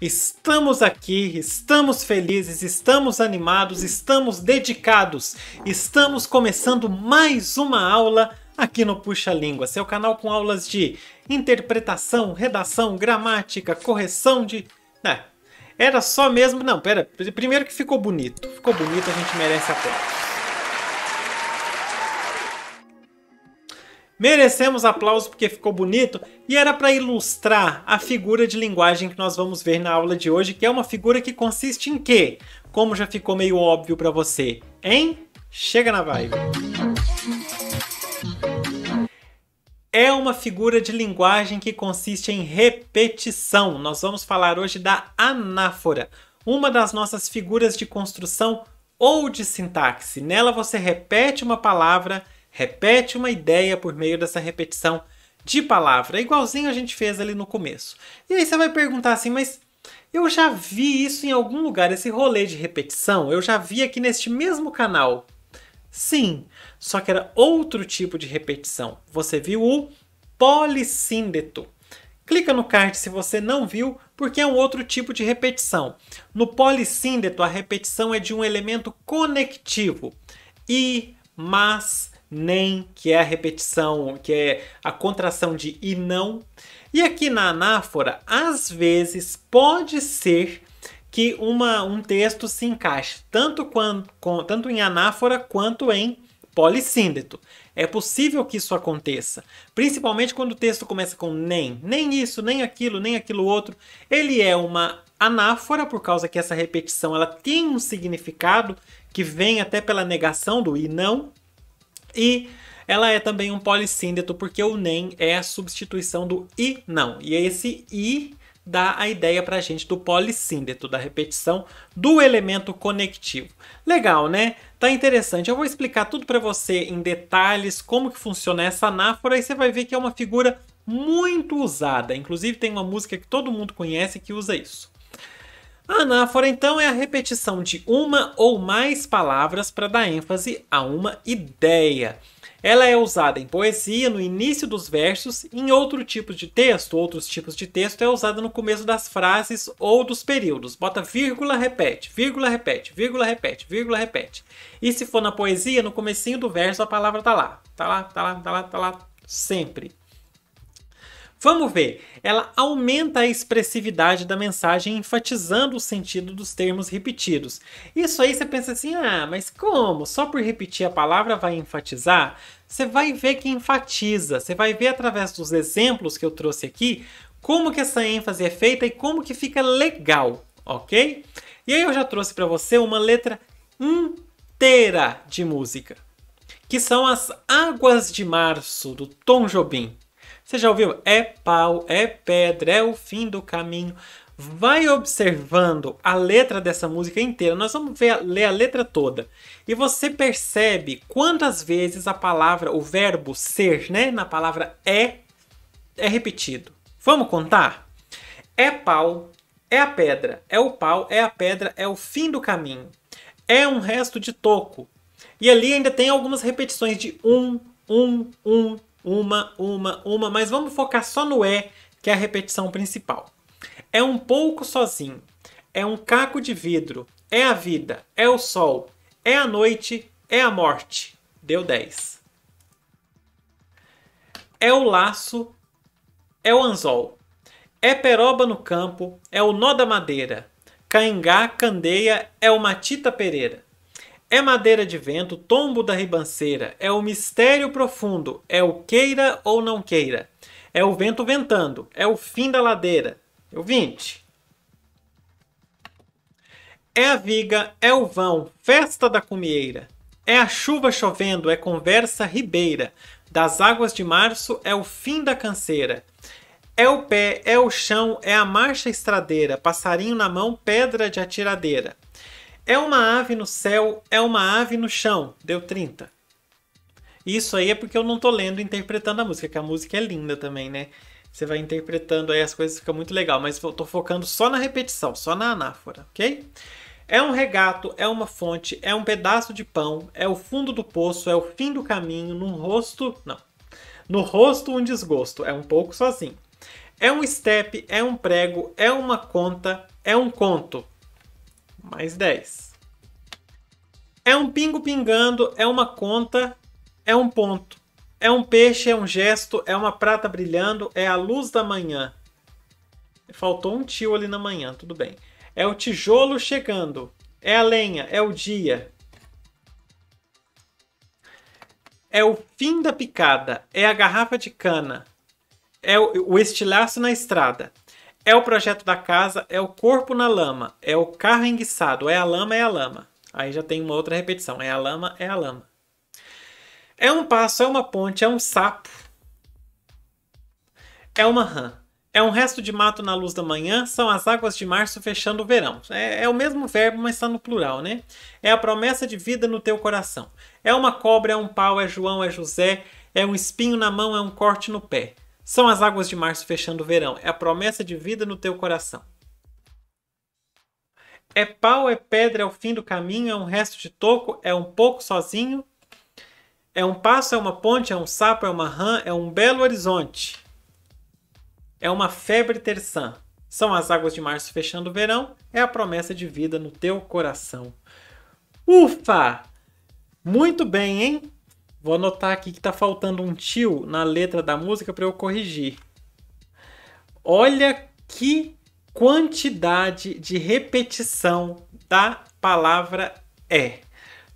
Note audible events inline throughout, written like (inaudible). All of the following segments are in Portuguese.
Estamos aqui, estamos felizes, estamos animados, estamos dedicados, estamos começando mais uma aula aqui no Puxa Língua, seu canal com aulas de interpretação, redação, gramática, correção de. É, era só mesmo. Não, pera. Primeiro que ficou bonito. Ficou bonito, a gente merece aplausos. Merecemos aplauso porque ficou bonito e era para ilustrar a figura de linguagem que nós vamos ver na aula de hoje, que é uma figura que consiste em quê? Como já ficou meio óbvio para você, hein? Chega na vibe. É uma figura de linguagem que consiste em repetição. Nós vamos falar hoje da anáfora, uma das nossas figuras de construção ou de sintaxe. Nela você repete uma palavra Repete uma ideia por meio dessa repetição de palavra, igualzinho a gente fez ali no começo. E aí você vai perguntar assim, mas eu já vi isso em algum lugar, esse rolê de repetição, eu já vi aqui neste mesmo canal. Sim, só que era outro tipo de repetição. Você viu o polissíndeto. Clica no card se você não viu, porque é um outro tipo de repetição. No polissíndeto, a repetição é de um elemento conectivo. E, mas, nem, que é a repetição, que é a contração de e não. E aqui na anáfora, às vezes pode ser que uma, um texto se encaixe tanto, quando com, tanto em anáfora quanto em polissíndeto. É possível que isso aconteça, principalmente quando o texto começa com nem, nem isso, nem aquilo, nem aquilo outro. Ele é uma anáfora por causa que essa repetição ela tem um significado que vem até pela negação do e não, e ela é também um polissíndeto porque o nem é a substituição do i não. E é esse i dá a ideia para a gente do polissíndeto, da repetição do elemento conectivo. Legal, né? Tá interessante. Eu vou explicar tudo para você em detalhes, como que funciona essa anáfora, e você vai ver que é uma figura muito usada. Inclusive tem uma música que todo mundo conhece que usa isso. A anáfora, então, é a repetição de uma ou mais palavras para dar ênfase a uma ideia. Ela é usada em poesia, no início dos versos, em outro tipo de texto, outros tipos de texto, é usada no começo das frases ou dos períodos. Bota vírgula, repete, vírgula, repete, vírgula, repete, vírgula, repete. E se for na poesia, no comecinho do verso, a palavra tá lá. Tá lá, tá lá, tá lá, tá lá, sempre. Vamos ver, ela aumenta a expressividade da mensagem enfatizando o sentido dos termos repetidos. Isso aí você pensa assim: ah, mas como? Só por repetir a palavra vai enfatizar? Você vai ver que enfatiza, você vai ver através dos exemplos que eu trouxe aqui como que essa ênfase é feita e como que fica legal, ok? E aí eu já trouxe para você uma letra inteira de música, que são as Águas de Março, do Tom Jobim. Você já ouviu? É pau, é pedra, é o fim do caminho. Vai observando a letra dessa música inteira. Nós vamos ver, ler a letra toda. E você percebe quantas vezes a palavra, o verbo ser, né, na palavra é, é repetido. Vamos contar? É pau, é a pedra, é o pau, é a pedra, é o fim do caminho. É um resto de toco. E ali ainda tem algumas repetições de um, um, um, uma, uma, uma, mas vamos focar só no é, que é a repetição principal. É um pouco sozinho, é um caco de vidro, é a vida, é o sol, é a noite, é a morte. Deu 10. É o laço, é o anzol, é peroba no campo, é o nó da madeira, caingá, candeia, é o matita pereira. É madeira de vento, tombo da ribanceira, é o mistério profundo, é o queira ou não queira, é o vento ventando, é o fim da ladeira. Eu vinte. É a viga, é o vão, festa da cumieira, é a chuva chovendo, é conversa ribeira, das águas de março é o fim da canseira. É o pé, é o chão, é a marcha estradeira, passarinho na mão, pedra de atiradeira. É uma ave no céu, é uma ave no chão. Deu 30. Isso aí é porque eu não tô lendo e interpretando a música, que a música é linda também, né? Você vai interpretando aí as coisas, fica muito legal. Mas eu tô focando só na repetição, só na anáfora, ok? É um regato, é uma fonte, é um pedaço de pão, é o fundo do poço, é o fim do caminho, num rosto. Não. No rosto, um desgosto, é um pouco sozinho. É um step, é um prego, é uma conta, é um conto mais 10. É um pingo pingando, é uma conta, é um ponto. É um peixe, é um gesto, é uma prata brilhando, é a luz da manhã. Faltou um tio ali na manhã, tudo bem. É o tijolo chegando, é a lenha, é o dia. É o fim da picada, é a garrafa de cana, é o, o estilhaço na estrada, é o projeto da casa, é o corpo na lama, é o carro enguiçado, é a lama, é a lama. Aí já tem uma outra repetição, é a lama, é a lama. É um passo, é uma ponte, é um sapo. É uma rã. É um resto de mato na luz da manhã, são as águas de março fechando o verão. É, é o mesmo verbo, mas está no plural, né? É a promessa de vida no teu coração. É uma cobra, é um pau, é João, é José, é um espinho na mão, é um corte no pé. São as águas de março fechando o verão. É a promessa de vida no teu coração. É pau, é pedra, é o fim do caminho, é um resto de toco, é um pouco sozinho. É um passo, é uma ponte, é um sapo, é uma rã, é um belo horizonte. É uma febre terçã. São as águas de março fechando o verão. É a promessa de vida no teu coração. Ufa! Muito bem, hein? Vou anotar aqui que tá faltando um tio na letra da música para eu corrigir. Olha que quantidade de repetição da palavra é.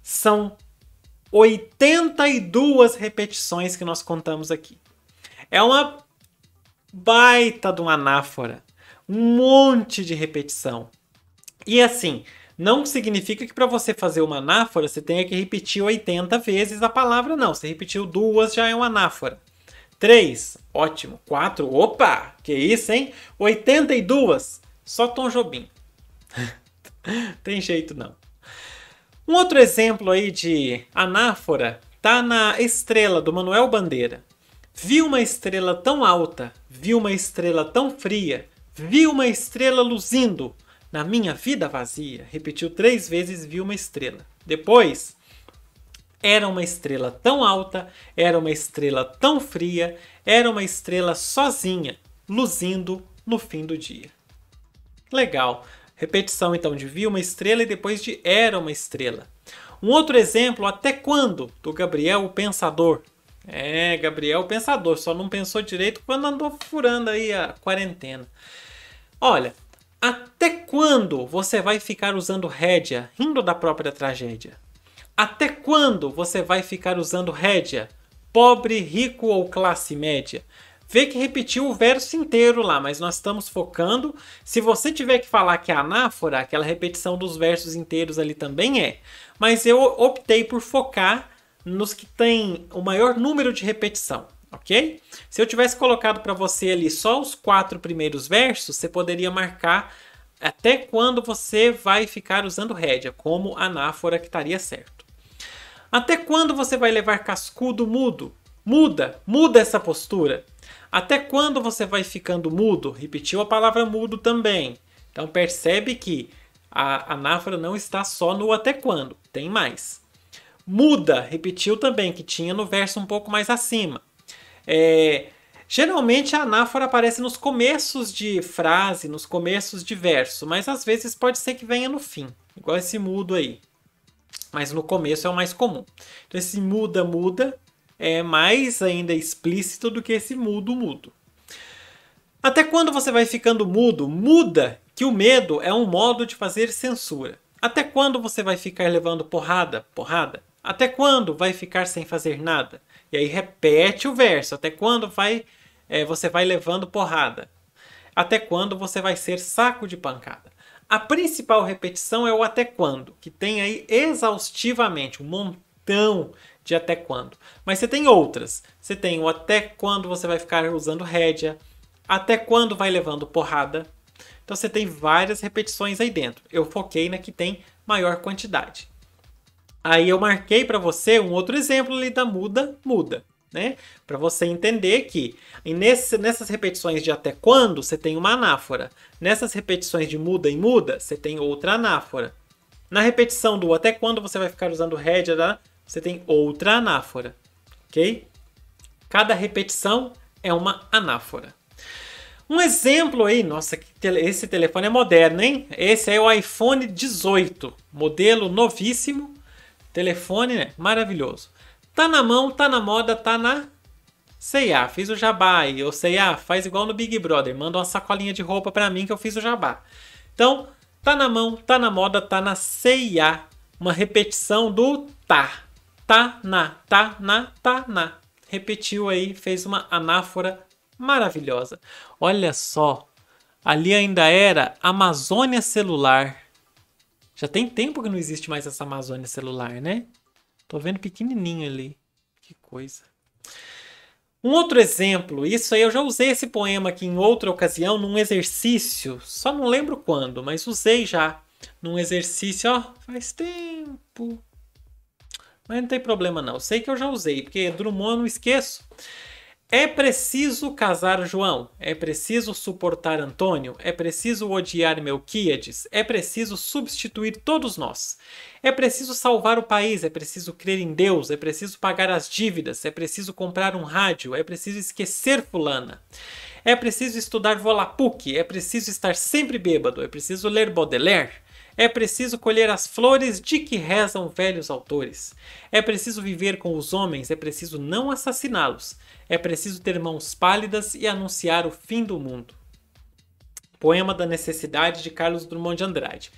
São 82 repetições que nós contamos aqui. É uma baita de uma anáfora. Um monte de repetição. E assim, não significa que para você fazer uma anáfora você tenha que repetir 80 vezes a palavra, não. Você repetiu duas, já é uma anáfora. Três, ótimo. Quatro, opa, que isso, hein? 82, só Tom Jobim. (laughs) Tem jeito não. Um outro exemplo aí de anáfora tá na Estrela do Manuel Bandeira. Vi uma estrela tão alta, vi uma estrela tão fria, vi uma estrela luzindo, na minha vida vazia, repetiu três vezes vi viu uma estrela. Depois, era uma estrela tão alta, era uma estrela tão fria, era uma estrela sozinha, luzindo no fim do dia. Legal. Repetição então de vi uma estrela e depois de era uma estrela. Um outro exemplo, até quando, do Gabriel o Pensador. É, Gabriel o Pensador, só não pensou direito quando andou furando aí a quarentena. Olha, até quando você vai ficar usando rédea, rindo da própria tragédia? Até quando você vai ficar usando rédea, pobre, rico ou classe média? Vê que repetiu o verso inteiro lá, mas nós estamos focando. Se você tiver que falar que é anáfora, aquela repetição dos versos inteiros ali também é. Mas eu optei por focar nos que têm o maior número de repetição ok? Se eu tivesse colocado para você ali só os quatro primeiros versos, você poderia marcar até quando você vai ficar usando rédea, como anáfora que estaria certo. Até quando você vai levar cascudo mudo? Muda, muda essa postura. Até quando você vai ficando mudo? Repetiu a palavra mudo também. Então percebe que a anáfora não está só no até quando, tem mais. Muda, repetiu também, que tinha no verso um pouco mais acima. É, geralmente a anáfora aparece nos começos de frase, nos começos de verso, mas às vezes pode ser que venha no fim, igual esse mudo aí. Mas no começo é o mais comum. Então esse muda, muda é mais ainda explícito do que esse mudo, mudo. Até quando você vai ficando mudo? Muda que o medo é um modo de fazer censura. Até quando você vai ficar levando porrada? Porrada? Até quando vai ficar sem fazer nada? E aí repete o verso. Até quando vai é, você vai levando porrada? Até quando você vai ser saco de pancada? A principal repetição é o até quando, que tem aí exaustivamente um montão de até quando. Mas você tem outras. Você tem o até quando você vai ficar usando rédea, até quando vai levando porrada. Então você tem várias repetições aí dentro. Eu foquei na que tem maior quantidade. Aí eu marquei para você um outro exemplo ali da muda, muda, né? Para você entender que nesse, nessas repetições de até quando você tem uma anáfora, nessas repetições de muda e muda você tem outra anáfora. Na repetição do até quando você vai ficar usando rédea, você tem outra anáfora, ok? Cada repetição é uma anáfora. Um exemplo aí, nossa, esse telefone é moderno, hein? Esse é o iPhone 18, modelo novíssimo, Telefone, né? Maravilhoso. Tá na mão, tá na moda, tá na C&A. Fiz o jabá aí. Ou C&A, faz igual no Big Brother. Manda uma sacolinha de roupa pra mim que eu fiz o jabá. Então, tá na mão, tá na moda, tá na CIA. Uma repetição do tá. Tá na, tá na, tá na. Repetiu aí, fez uma anáfora maravilhosa. Olha só, ali ainda era Amazônia Celular. Já tem tempo que não existe mais essa Amazônia celular, né? Tô vendo pequenininho ali. Que coisa. Um outro exemplo, isso aí eu já usei esse poema aqui em outra ocasião, num exercício, só não lembro quando, mas usei já num exercício, ó, faz tempo. Mas não tem problema não, sei que eu já usei, porque Drummond eu não esqueço. É preciso casar João, é preciso suportar Antônio, é preciso odiar Melquíades, é preciso substituir todos nós. É preciso salvar o país, é preciso crer em Deus, é preciso pagar as dívidas, é preciso comprar um rádio, é preciso esquecer fulana. É preciso estudar Volapük, é preciso estar sempre bêbado, é preciso ler Baudelaire. É preciso colher as flores de que rezam velhos autores. É preciso viver com os homens, é preciso não assassiná-los. É preciso ter mãos pálidas e anunciar o fim do mundo. Poema da Necessidade de Carlos Drummond de Andrade.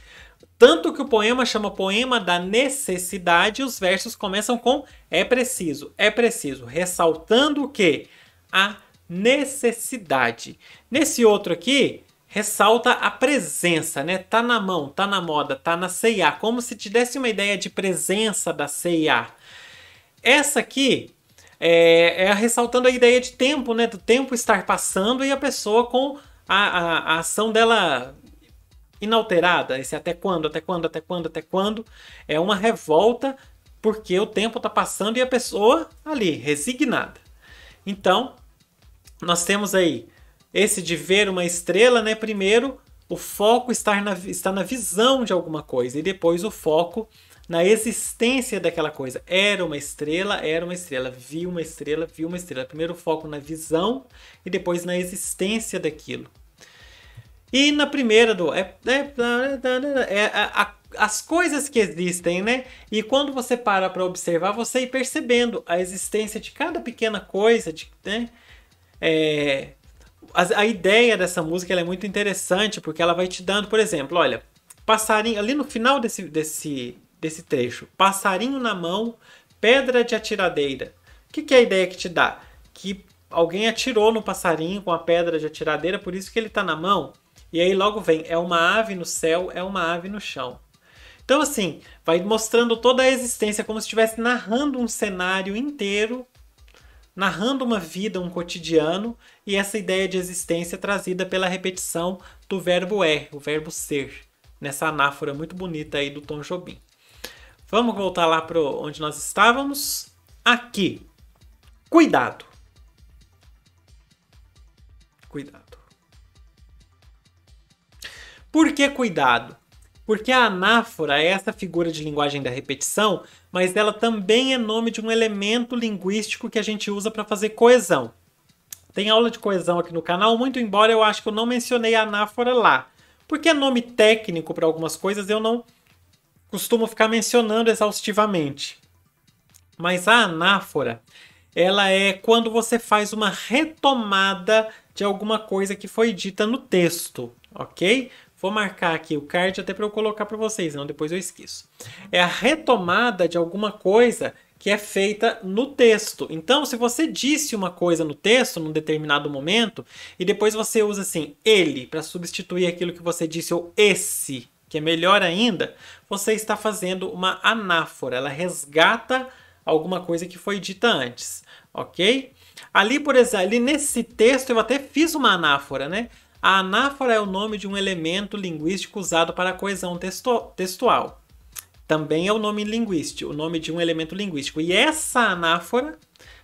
Tanto que o poema chama Poema da Necessidade, os versos começam com é preciso, é preciso, ressaltando o que? A necessidade. Nesse outro aqui, ressalta a presença, né? Tá na mão, tá na moda, tá na CIA, como se te desse uma ideia de presença da CIA. Essa aqui é, é ressaltando a ideia de tempo, né? Do tempo estar passando e a pessoa com a, a, a ação dela inalterada. Esse até quando, até quando, até quando, até quando. É uma revolta porque o tempo tá passando e a pessoa ali, resignada. Então, nós temos aí esse de ver uma estrela, né? Primeiro, o foco está na, está na visão de alguma coisa e depois o foco na existência daquela coisa. Era uma estrela, era uma estrela, viu uma estrela, viu uma estrela. Primeiro foco na visão e depois na existência daquilo. E na primeira do é, é, é, é a, as coisas que existem, né? E quando você para para observar, você ir percebendo a existência de cada pequena coisa, de, né? É, a, a ideia dessa música é muito interessante porque ela vai te dando, por exemplo, olha, passarinho ali no final desse, desse, desse trecho, passarinho na mão, pedra de atiradeira. O que, que é a ideia que te dá? Que alguém atirou no passarinho com a pedra de atiradeira, por isso que ele está na mão. E aí logo vem, é uma ave no céu, é uma ave no chão. Então assim, vai mostrando toda a existência como se estivesse narrando um cenário inteiro narrando uma vida, um cotidiano e essa ideia de existência trazida pela repetição do verbo é, o verbo ser, nessa anáfora muito bonita aí do Tom Jobim. Vamos voltar lá para onde nós estávamos? Aqui. Cuidado. Cuidado. Por que cuidado? Porque a anáfora é essa figura de linguagem da repetição, mas ela também é nome de um elemento linguístico que a gente usa para fazer coesão. Tem aula de coesão aqui no canal, muito embora eu acho que eu não mencionei a anáfora lá. Porque é nome técnico para algumas coisas, eu não costumo ficar mencionando exaustivamente. Mas a anáfora, ela é quando você faz uma retomada de alguma coisa que foi dita no texto, ok? Vou marcar aqui o card até para eu colocar para vocês, não depois eu esqueço. É a retomada de alguma coisa que é feita no texto. Então, se você disse uma coisa no texto num determinado momento e depois você usa assim ele para substituir aquilo que você disse ou esse, que é melhor ainda, você está fazendo uma anáfora, ela resgata alguma coisa que foi dita antes, OK? Ali, por exemplo, ali nesse texto eu até fiz uma anáfora, né? A anáfora é o nome de um elemento linguístico usado para a coesão textual. Também é o nome linguístico, o nome de um elemento linguístico. E essa anáfora,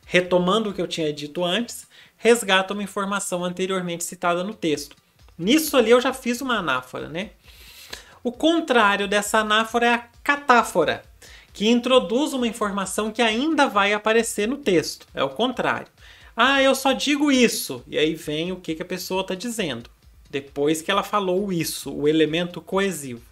retomando o que eu tinha dito antes, resgata uma informação anteriormente citada no texto. Nisso ali eu já fiz uma anáfora, né? O contrário dessa anáfora é a catáfora, que introduz uma informação que ainda vai aparecer no texto. É o contrário. Ah, eu só digo isso. E aí vem o que, que a pessoa está dizendo. Depois que ela falou isso, o elemento coesivo.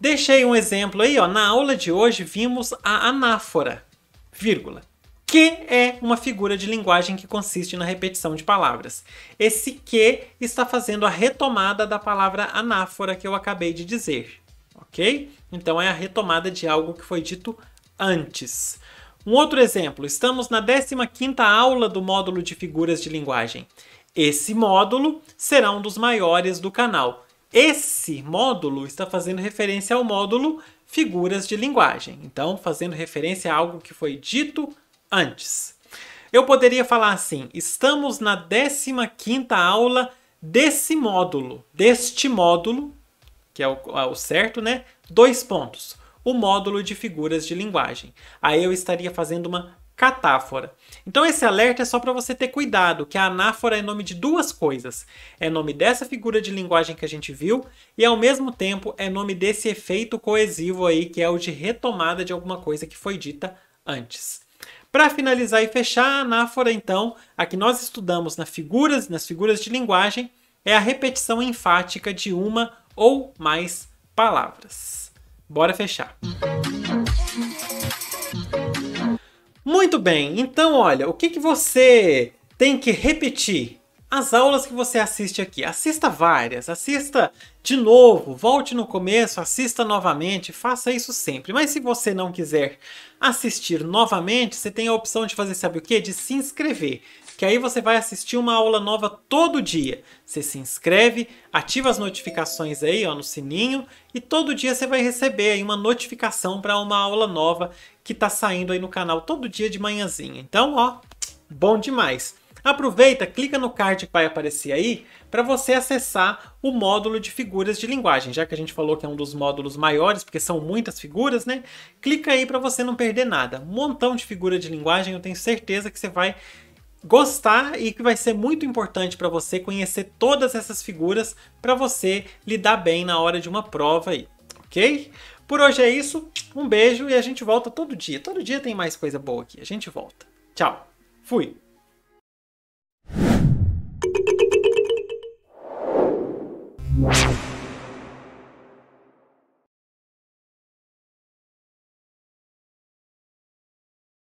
Deixei um exemplo aí, ó. Na aula de hoje vimos a anáfora, vírgula, que é uma figura de linguagem que consiste na repetição de palavras. Esse que está fazendo a retomada da palavra anáfora que eu acabei de dizer, ok? Então é a retomada de algo que foi dito antes. Um outro exemplo, estamos na 15ª aula do módulo de figuras de linguagem. Esse módulo será um dos maiores do canal. Esse módulo está fazendo referência ao módulo figuras de linguagem, então fazendo referência a algo que foi dito antes. Eu poderia falar assim: estamos na 15ª aula desse módulo, deste módulo, que é o, é o certo, né? Dois pontos o módulo de figuras de linguagem. Aí eu estaria fazendo uma catáfora. Então esse alerta é só para você ter cuidado, que a anáfora é nome de duas coisas. É nome dessa figura de linguagem que a gente viu e ao mesmo tempo é nome desse efeito coesivo aí, que é o de retomada de alguma coisa que foi dita antes. Para finalizar e fechar a anáfora, então, a que nós estudamos nas figuras, nas figuras de linguagem, é a repetição enfática de uma ou mais palavras. Bora fechar. Muito bem, então olha, o que, que você tem que repetir? As aulas que você assiste aqui, assista várias, assista de novo, volte no começo, assista novamente, faça isso sempre. Mas se você não quiser assistir novamente, você tem a opção de fazer sabe o que? De se inscrever que aí você vai assistir uma aula nova todo dia. Você se inscreve, ativa as notificações aí ó, no sininho e todo dia você vai receber aí uma notificação para uma aula nova que está saindo aí no canal todo dia de manhãzinha. Então, ó, bom demais! Aproveita, clica no card que vai aparecer aí para você acessar o módulo de figuras de linguagem, já que a gente falou que é um dos módulos maiores, porque são muitas figuras, né? Clica aí para você não perder nada. Um montão de figura de linguagem, eu tenho certeza que você vai gostar e que vai ser muito importante para você conhecer todas essas figuras para você lidar bem na hora de uma prova aí, ok? Por hoje é isso, um beijo e a gente volta todo dia. Todo dia tem mais coisa boa aqui. A gente volta. Tchau. Fui.